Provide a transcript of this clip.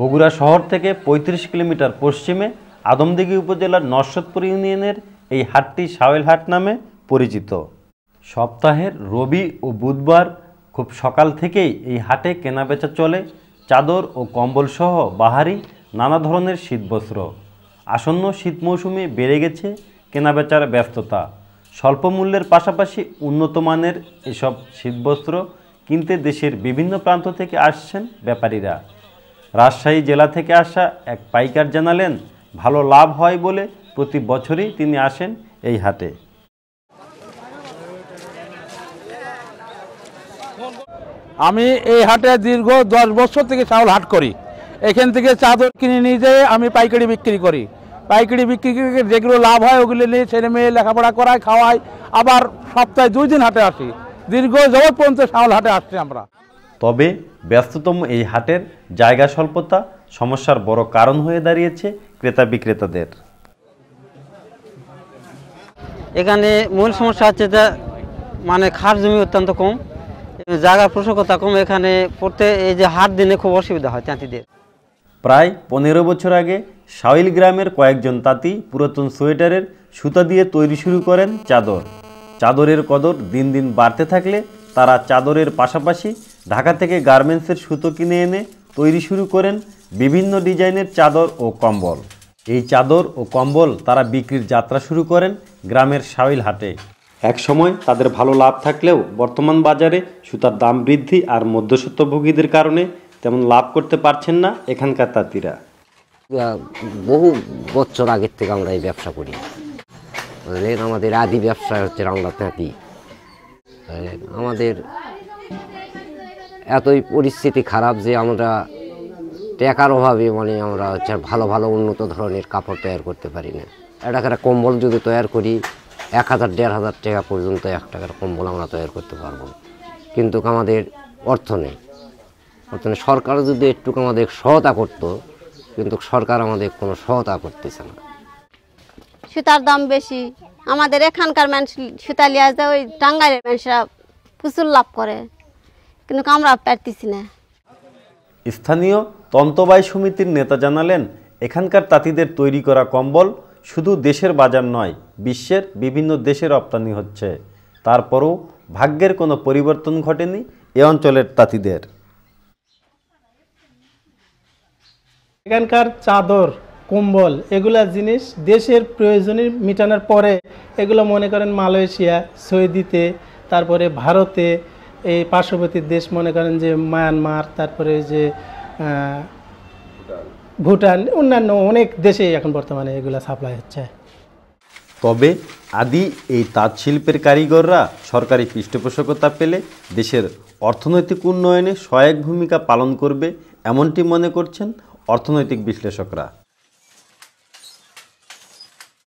বগুড়া শহর থেকে ৩৫ কিলোমিটার পশ্চিমে আদমদিঘি উপজেলার নরসদপুর ইউনিয়নের এই হাটটি হাট নামে পরিচিত সপ্তাহের রবি ও বুধবার খুব সকাল থেকেই এই হাটে কেনাবেচা চলে চাদর ও কম্বলসহ বাহারি নানা ধরনের শীতবস্ত্র আসন্ন শীত মৌসুমে বেড়ে গেছে কেনাবেচার ব্যস্ততা স্বল্প মূল্যের পাশাপাশি উন্নত মানের এসব শীতবস্ত্র কিনতে দেশের বিভিন্ন প্রান্ত থেকে আসছেন ব্যাপারীরা রাজশাহী জেলা থেকে আসা এক পাইকার জানালেন ভালো লাভ হয় বলে প্রতি বছরই তিনি আসেন এই হাটে আমি এই হাটে দীর্ঘ দশ বছর থেকে চাউল হাট করি এখান থেকে চাদর কিনে নিয়ে যেয়ে আমি পাইকারি বিক্রি করি পাইকারি বিক্রি করে যেগুলো লাভ হয় ওগুলো নিয়ে ছেলে মেয়ে লেখাপড়া করায় খাওয়াই আবার সপ্তাহে দুই দিন হাটে আসি দীর্ঘ জগৎ পর্যন্ত চাউল হাটে আসছি আমরা তবে ব্যস্ততম এই হাটের জায়গা স্বল্পতা সমস্যার বড় কারণ হয়ে দাঁড়িয়েছে ক্রেতা বিক্রেতাদের এখানে মূল সমস্যা হচ্ছে যে মানে খাস জমি অত্যন্ত কম জায়গার পোষকতা কম এখানে পড়তে এই যে হাট দিনে খুব অসুবিধা হয় তাঁতিদের প্রায় পনেরো বছর আগে সাইল গ্রামের কয়েকজন তাঁতি পুরাতন সোয়েটারের সুতা দিয়ে তৈরি শুরু করেন চাদর চাদরের কদর দিন দিন বাড়তে থাকলে তারা চাদরের পাশাপাশি ঢাকা থেকে গার্মেন্টসের সুতো কিনে এনে তৈরি শুরু করেন বিভিন্ন ডিজাইনের চাদর ও কম্বল এই চাদর ও কম্বল তারা বিক্রির যাত্রা শুরু করেন গ্রামের সাইল হাটে এক সময় তাদের ভালো লাভ থাকলেও বর্তমান বাজারে সুতার দাম বৃদ্ধি আর মধ্যস্বত্বভোগীদের কারণে তেমন লাভ করতে পারছেন না এখানকার তাঁতিরা বহু বছর আগের থেকে আমরা এই ব্যবসা করি আমাদের আদি ব্যবসা হচ্ছে আমরা তাঁতি আমাদের এতই পরিস্থিতি খারাপ যে আমরা টাকার অভাবে মানে আমরা হচ্ছে ভালো ভালো উন্নত ধরনের কাপড় তৈরি করতে পারি না একটা একটা কম্বল যদি তৈরি করি এক হাজার দেড় হাজার টাকা পর্যন্ত এক টাকার কম্বল আমরা তৈরি করতে পারবো কিন্তু আমাদের অর্থ নেই অর্থ নেই সরকার যদি একটু আমাদের সহায়তা করতো কিন্তু সরকার আমাদের কোনো সহায়তা করতেছে না সুতার দাম বেশি আমাদের এখানকার মানুষ সুতা লিয়া যায় ওই টাঙ্গাইয়ের মানুষরা প্রচুর লাভ করে কিন্তু আমরা পারতেছি না স্থানীয় তন্তবাই সমিতির নেতা জানালেন এখানকার তাঁতিদের তৈরি করা কম্বল শুধু দেশের বাজার নয় বিশ্বের বিভিন্ন দেশে রপ্তানি হচ্ছে তারপরও ভাগ্যের কোনো পরিবর্তন ঘটেনি এ অঞ্চলের তাঁতিদের এখানকার চাদর কম্বল এগুলা জিনিস দেশের প্রয়োজনে মিটানোর পরে এগুলো মনে করেন মালয়েশিয়া সৌদিতে তারপরে ভারতে এই পার্শ্ববর্তী দেশ মনে করেন যে মায়ানমার তারপরে যে ভুটান অন্যান্য অনেক দেশে এখন বর্তমানে এগুলো সাপ্লাই হচ্ছে তবে আদি এই তাঁত শিল্পের কারিগররা সরকারি পৃষ্ঠপোষকতা পেলে দেশের অর্থনৈতিক উন্নয়নে সহায়ক ভূমিকা পালন করবে এমনটি মনে করছেন অর্থনৈতিক বিশ্লেষকরা